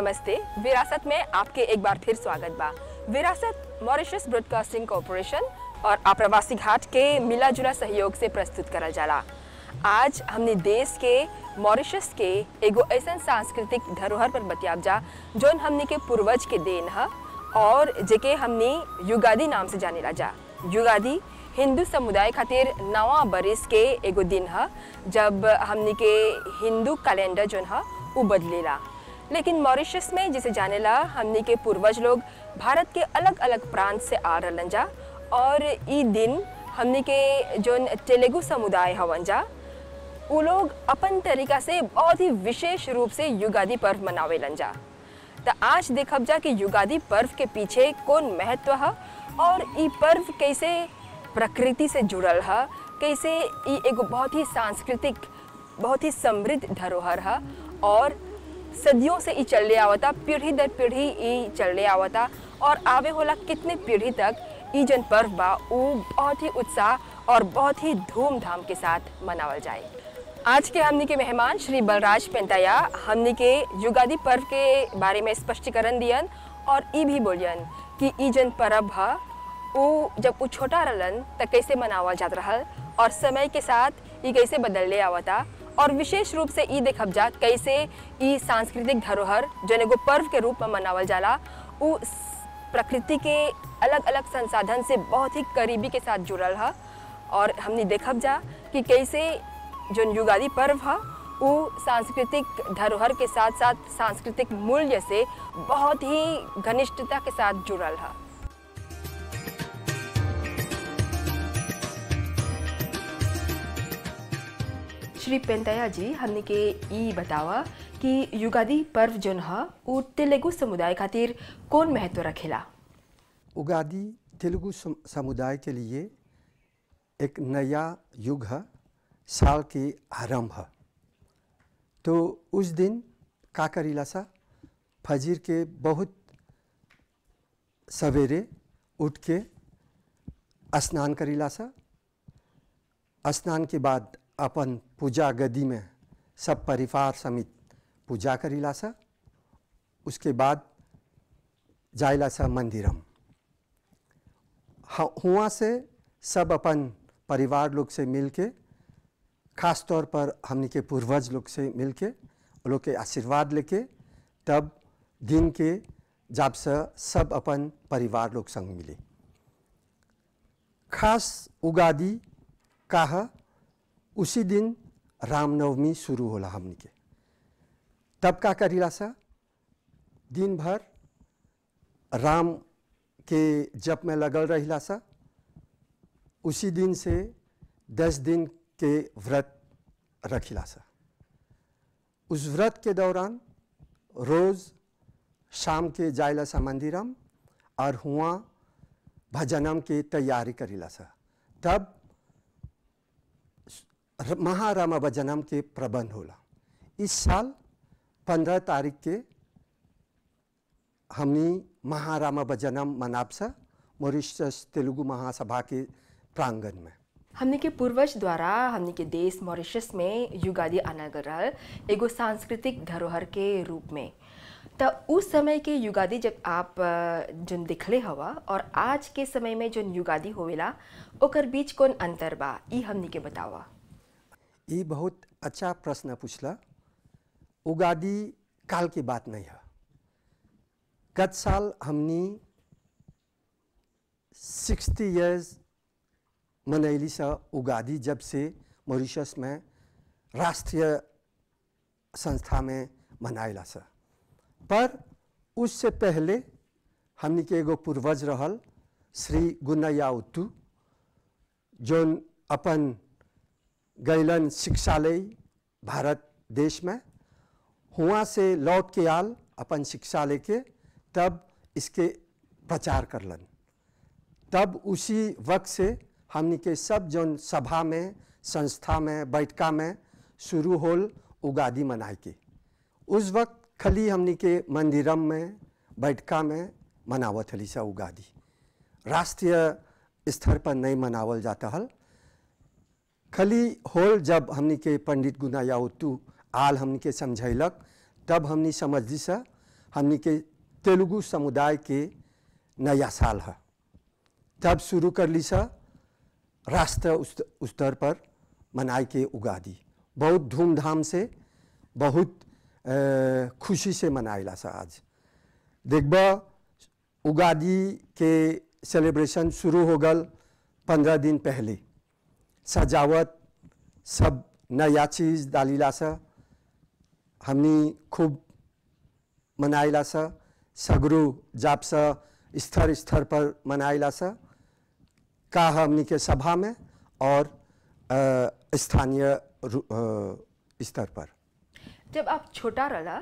नमस्ते विरासत में आपके एक बार फिर स्वागत बा विरासत मॉरिशस ब्रॉडकास्टिंग कॉरपोरेशन और आप्रवासी घाट के मिला जुला सहयोग से प्रस्तुत करल जाला आज हमने देश के मॉरिशस के एगो ऐसा सांस्कृतिक धरोहर पर बतियाब जा जो हमने के पूर्वज के देन है और जेके हमने युगादी नाम से जाने ला जा युगादी हिंदू समुदाय खातिर नवा बरिस के एगो दिन है जब हमने के हिंदू कैलेंडर जो है वो बदलेला लेकिन मॉरिशस में जिसे ला हमने के पूर्वज लोग भारत के अलग अलग प्रांत से आ रहलन जा और ये दिन हमने के जो तेलुगु समुदाय हवन जा वो लोग अपन तरीका से बहुत ही विशेष रूप से युगादि पर्व मनावेलन जा तो आज देखब जा कि युगादि पर्व के पीछे कौन महत्व है और ये पर्व कैसे प्रकृति से जुड़ल है कैसे ये एक बहुत ही सांस्कृतिक बहुत ही समृद्ध धरोहर है और सदियों से ही चल रहे हुआ था पीढ़ी दर पीढ़ी ही चल रहे हुआ था और आवे होला कितने पीढ़ी तक ई जन पर्व बा वो बहुत ही उत्साह और बहुत ही धूमधाम के साथ मनावल जाए आज के हमने के मेहमान श्री बलराज पेंताया हमने के युगादी पर्व के बारे में स्पष्टीकरण दियन और ई भी बोलियन कि ई जन पर्व है वो जब वो छोटा रहन तो कैसे मनावल जात रहा और समय के साथ ये कैसे बदलने आवता और विशेष रूप से ईद जा कैसे ई सांस्कृतिक धरोहर एगो पर्व के रूप में मनावल जाला उ प्रकृति के अलग अलग संसाधन से बहुत ही करीबी के साथ जुड़ल है और हमने देखब जा कि कैसे जो युगादि पर्व है वो सांस्कृतिक धरोहर के साथ साथ सांस्कृतिक मूल्य से बहुत ही घनिष्ठता के साथ जुड़ल है श्री जी हमने के ಈ बतावा कि युगादी पर्व जो है वो तेलुगु समुदाय खातिर कौन महत्व रखेला उगादी तेलुगु समुदाय के लिए एक नया युग है साल के आरंभ है तो उस दिन का करीला सा फजीर के बहुत सवेरे उठ के स्नान करीला सा स्नान के बाद अपन पूजा गदी में सब परिवार समित पूजा कर सा उसके बाद जाइला सा मंदिरम हाँ, हुआ से सब अपन परिवार लोग से मिल के खास तौर पर हमने के पूर्वज लोग से मिल के लोग के आशीर्वाद लेके तब दिन के जब से सब अपन परिवार लोग संग मिले खास उगादी कहा उसी दिन रामनवमी शुरू होला हमन के तब का करीला दिन भर राम के जप में लगल रहिला सा उसी दिन से दस दिन के व्रत रखिला सा उस व्रत के दौरान रोज़ शाम के जायला सा मंदिरम और हुआ भजनम के तैयारी करिला सा तब महारामा भजनम के प्रबंध होला इस साल पंद्रह तारीख के हमने महारामा भजनम मनाबसा मॉरिशस तेलुगु महासभा के प्रांगण में हमने के पूर्वज द्वारा हमने के देश मॉरिशस में युगादि अनागरल एगो सांस्कृतिक धरोहर के रूप में तो उस समय के युगादि जब आप जन दिखले हवा और आज के समय में जो युगादि होवेला ओकर बीच कौन अंतर बा ई हमने के बतावा ये बहुत अच्छा प्रश्न पूछला उगादी काल की बात नहीं है गत साल हमनी सिक्सटी ईयर्स मनैली सा उगादी जब से मॉरिशस में राष्ट्रीय संस्था में मनाएल सा पर उससे पहले हमने के एगो पूर्वज रहल श्री गुन्नैया उत्तू जौन अपन गैलन शिक्षालय भारत देश में हुआ से लौट के आल अपन शिक्षा लेके तब इसके प्रचार करलन तब उसी वक्त से हमने के सब जन सभा में संस्था में बैठका में शुरू होल उगादी मनाए के उस वक्त खली हमने के मंदिरम में बैठका में मनावत हली सा उगादी राष्ट्रीय स्तर पर नहीं मनावल जाता हल खाली होल जब हमने के पंडित गुनाया उतू आल हमने के समझैलक तब हमने समझ दी सा हमने के तेलुगु समुदाय के नया साल है तब शुरू कर ली सा राष्ट्र स्तर पर मनाए के उगादी बहुत धूमधाम से बहुत खुशी से मनाइला सा आज देखबा उगादी के सेलिब्रेशन शुरू हो गल पंद्रह दिन पहले सजावट सब नया चीज़ डाली ला हमनी खूब मनाई ला सगरू जाप से स्थर स्थर पर मनाई ला का हमनी के सभा में और स्थानीय स्तर पर जब आप छोटा रहा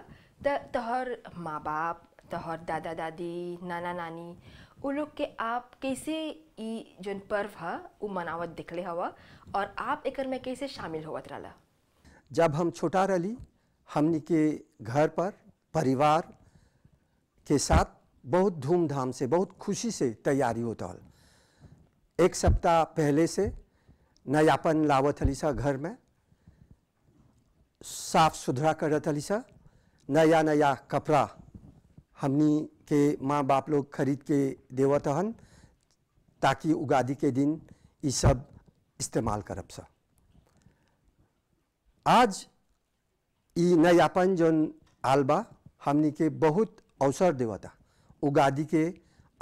तोहर माँ बाप तोहर दादा दादी नाना नानी वो लोग के आप कैसे ई पर्व है वो मनावत दिखले हवा और आप एक में कैसे शामिल होवत रहा जब हम छोटा रही हमने के घर पर परिवार के साथ बहुत धूमधाम से बहुत खुशी से तैयारी होता एक सप्ताह पहले से नयापन लावत सा घर में साफ सुथरा करत सा नया नया कपड़ा हमनी के माँ बाप लोग खरीद के देवत हन ताकि उगादी के दिन ये सब इस्तेमाल करब सा आज ये नयापन जौन आलबा हमने के बहुत अवसर देवता उगादी के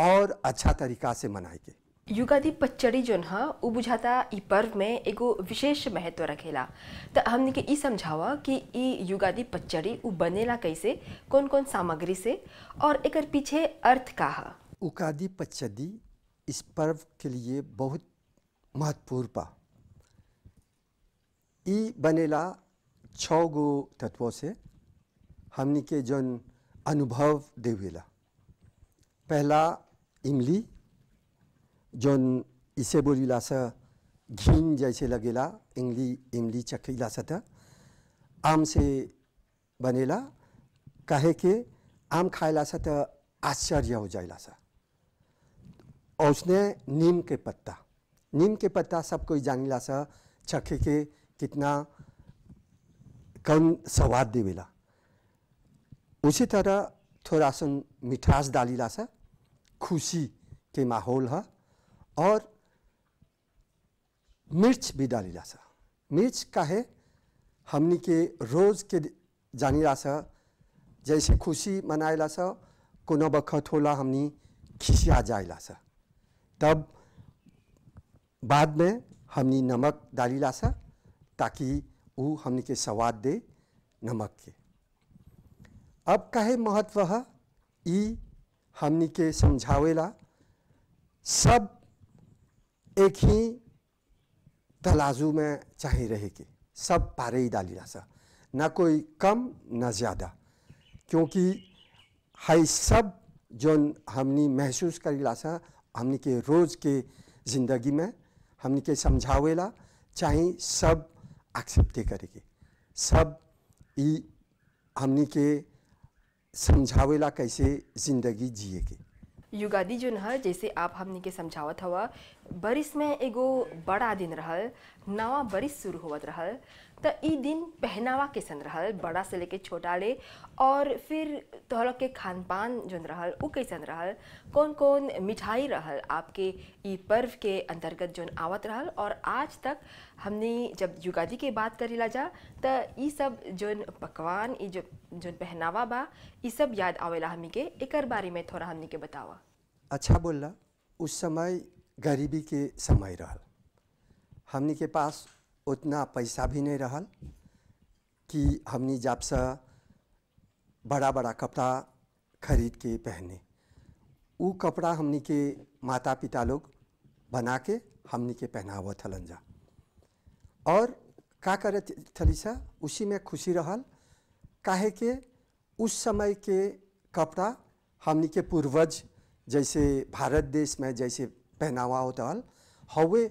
और अच्छा तरीका से मनाए के युगादि पचड़ी जोन ह उ बुझाता इ पर्व में एगो विशेष महत्व रखेला तो हमने के ई समझावा कि इ युगादि पचड़ी उ बनेला कैसे कौन कौन सामग्री से और एक पीछे अर्थ का है उगादि पचड़ी इस पर्व के लिए बहुत महत्वपूर्ण बा बनेला छः गो तत्वों से हमने के जन अनुभव देवेला पहला इमली जौन इसे बोलिलासा घिन जैसे लगेला इमली इमली चखीला था आम से बनेला कहे के आम खाएला सा तो आश्चर्य हो जाएला सा और उसने नीम के पत्ता नीम के पत्ता सब कोई जानीला सा चखे के कितना कम स्वाद देवेला उसी तरह थोड़ा सा मिठास डालीला सा खुशी के माहौल है और मिर्च भी डाली जा मिर्च का है हमने के रोज़ के जानी ला जैसे खुशी मनाए ला सा बखत होला हमने खिसिया जाए ला तब बाद में हमने नमक डाली ला ताकि वो हमने के स्वाद दे नमक के अब कहे महत्व है ई हमने के समझावेला सब एक ही तलाजू में चाहिए रहेगी सब पारे ही डाली सा ना कोई कम ना ज़्यादा क्योंकि है सब जो हमने महसूस ला सा हमने के रोज़ के ज़िंदगी में हमने के समझावेला चाहे सब एक्सेप्ट करेगी सब ये हमने के समझावेला कैसे ज़िंदगी जिएगी युगादी जो न जैसे आप हमने के समझावत हवा बरिस में एगो बड़ा दिन रहल नवा बरिस शुरू होवत रहल तो ई दिन पहनावा कैसन रहल बड़ा से लेके छोटा ले और फिर तोहल के खान पान जो रहल उ कैसन रहल कौन कौन मिठाई रहल आपके ई पर्व के अंतर्गत जो आवत रहल और आज तक हमने जब युगादी के बात ला जा तो ई सब जो पकवान ई जो जो पहनावा बा ई सब याद आवेला हमी के एक बारे में थोड़ा हमनी के बतावा अच्छा बोल उस समय गरीबी के समय रहल हमने के पास उतना पैसा भी नहीं रहल कि हमने जब से बड़ा बड़ा कपड़ा खरीद के पहने उ कपड़ा हमने के माता पिता लोग बना के हमने के पहनाव थलन जा और का करे सा उसी में खुशी रहल काहे के उस समय के कपड़ा हमने के पूर्वज जैसे भारत देश में जैसे पहनावा होता तल हवे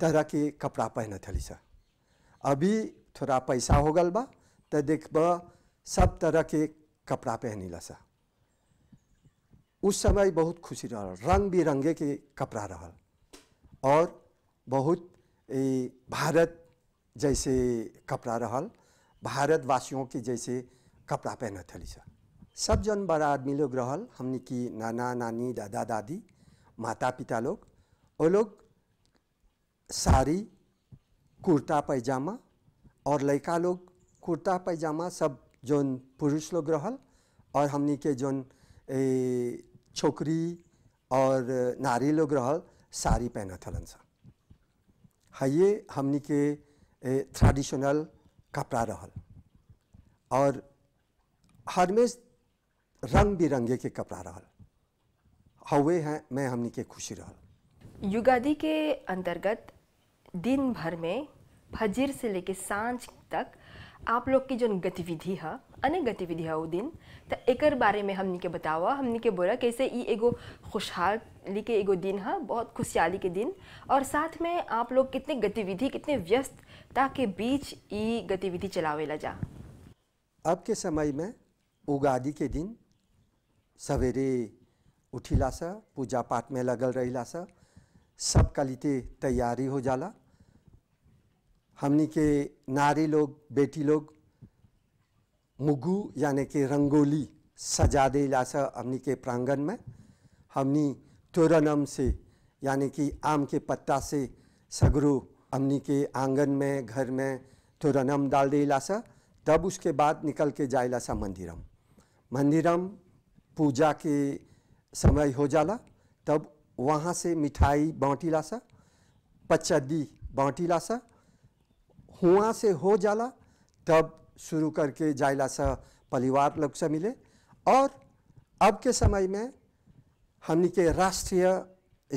तरह के कपड़ा पहन थली सर अभी थोड़ा पैसा हो गल बा तो देखब सब तरह के कपड़ा ला सा उस समय बहुत खुशी रहा रंग बिरंगे के कपड़ा रहा और बहुत भारत जैसे कपड़ा रहा भारतवासियों के जैसे कपड़ा पहन थली सर सब जन बड़ा आदमी लोग रहा हमने की नाना नानी दादा दादी माता पिता लोग वो लोग साड़ी कुर्ता पैजामा और लड़का लोग कुर्ता पैजामा सब जोन पुरुष लोग रहल और हमने के जोन छोकरी और नारी लोग रहल साड़ी पहनत हलन सा है हमने के ट्रेडिशनल कपड़ा रहल और हरमेश रंग बिरंगे के कपड़ा रहल हवे हैं मैं हमनी के खुशी रह युगादि के अंतर्गत दिन भर में फजीर से लेके सांझ तक आप लोग की जो गतिविधि है अनेक गतिविधि है वो दिन तो एक बारे में हमने के बतावा हमने के बोला कैसे ये एगो खुशहाली के एगो दिन है बहुत खुशहाली के दिन और साथ में आप लोग कितने गतिविधि कितने व्यस्तता के बीच ये गतिविधि ला जा अब के समय में उगादी के दिन सवेरे उठिला से पूजा पाठ में लगल रहिला से सब कलिते तैयारी हो जाला हमनी के नारी लोग बेटी लोग मुगु यानी कि रंगोली सजा देला से हमनी के प्रांगण में हमनी तोरनम से यानी कि आम के पत्ता से सगरो हमनी के आंगन में घर में तोरनम डाल देला से तब उसके बाद निकल के जाइला सा मंदिरम मंदिरम पूजा के समय हो जाला तब वहाँ से मिठाई बाँटी सा पचदी बाँटी सा हुआ से हो जाला तब शुरू करके जाइला सा परिवार लोग से मिले और अब के समय में हमने के राष्ट्रीय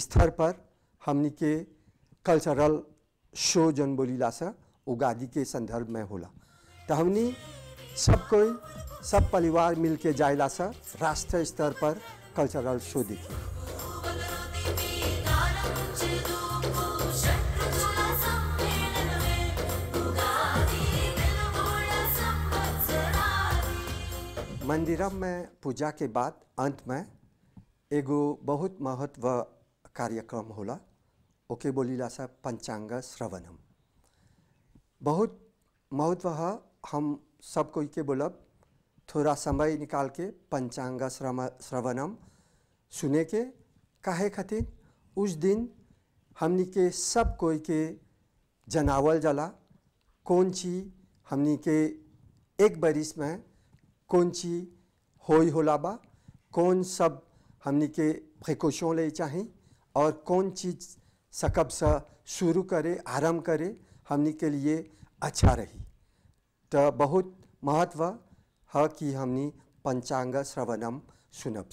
स्तर पर हमने के कल्चरल शो जन बोली सा उगादी के संदर्भ में होला तो हमने सब कोई सब परिवार मिल के जाइला सा राष्ट्रीय स्तर पर कल्चरल शो देखिए मंदिरम में पूजा के बाद अंत में एगो बहुत महत्व कार्यक्रम होला ओके बोलीला सा पंचांग श्रवणम बहुत महत्व हम सब कोई के बोलब थोड़ा समय निकाल के पंचांग श्रवणम सुने के कहे खातिर उस दिन हमनी के सब कोई के जनावल जला कौन चीज हमनी के एक बरिस में कौन चीज होई होला बा कौन सब हमनी के प्रिकॉशन ले चाही और कौन चीज़ सकब से शुरू करे आरंभ करे हमनी के लिए अच्छा रही तो बहुत महत्व ह की हमनी पंचांग श्रवणम सुनब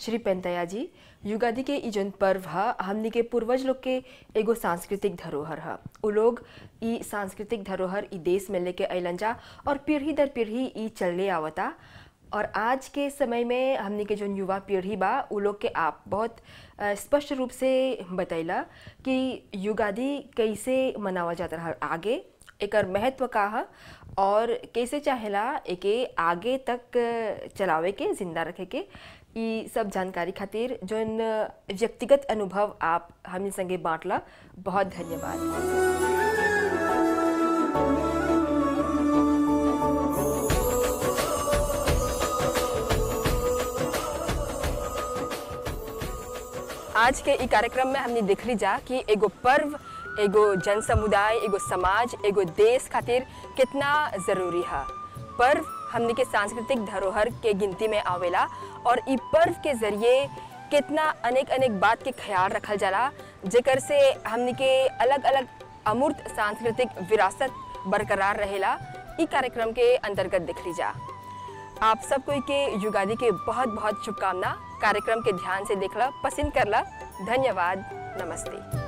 श्री पेंतया जी युगादि के इजन पर्व ह हमनी के पूर्वज लोग के एगो सांस्कृतिक धरोहर ह उ लोग ई सांस्कृतिक धरोहर ई देश में लेके अलन जा और पीढ़ी दर पीढ़ी ई चलने आवता और आज के समय में हमने के जो युवा पीढ़ी बा उ लोग के आप बहुत स्पष्ट रूप से बतैला कि युगादि कैसे मनावा जाता रहा आगे एक महत्व का है और कैसे चाहेला एके आगे तक चलावे के जिंदा रखे के ये सब जानकारी खातिर जो व्यक्तिगत अनुभव आप हम संगे बांटला बहुत धन्यवाद आज के इ कार्यक्रम में हमने देख ली जा कि एगो पर्व एगो जन समुदाय एगो समाज एगो देश खातिर कितना ज़रूरी है पर्व हमने के सांस्कृतिक धरोहर के गिनती में आवेला और इ पर्व के ज़रिए कितना अनेक अनेक बात के ख्याल रखल जाला जेकर से हमने के अलग अलग अमूर्त सांस्कृतिक विरासत बरकरार रहेला इ कार्यक्रम के अंतर्गत ली जा आप सब कोई के युगादी के बहुत बहुत शुभकामना कार्यक्रम के ध्यान से देखला पसंद करला धन्यवाद नमस्ते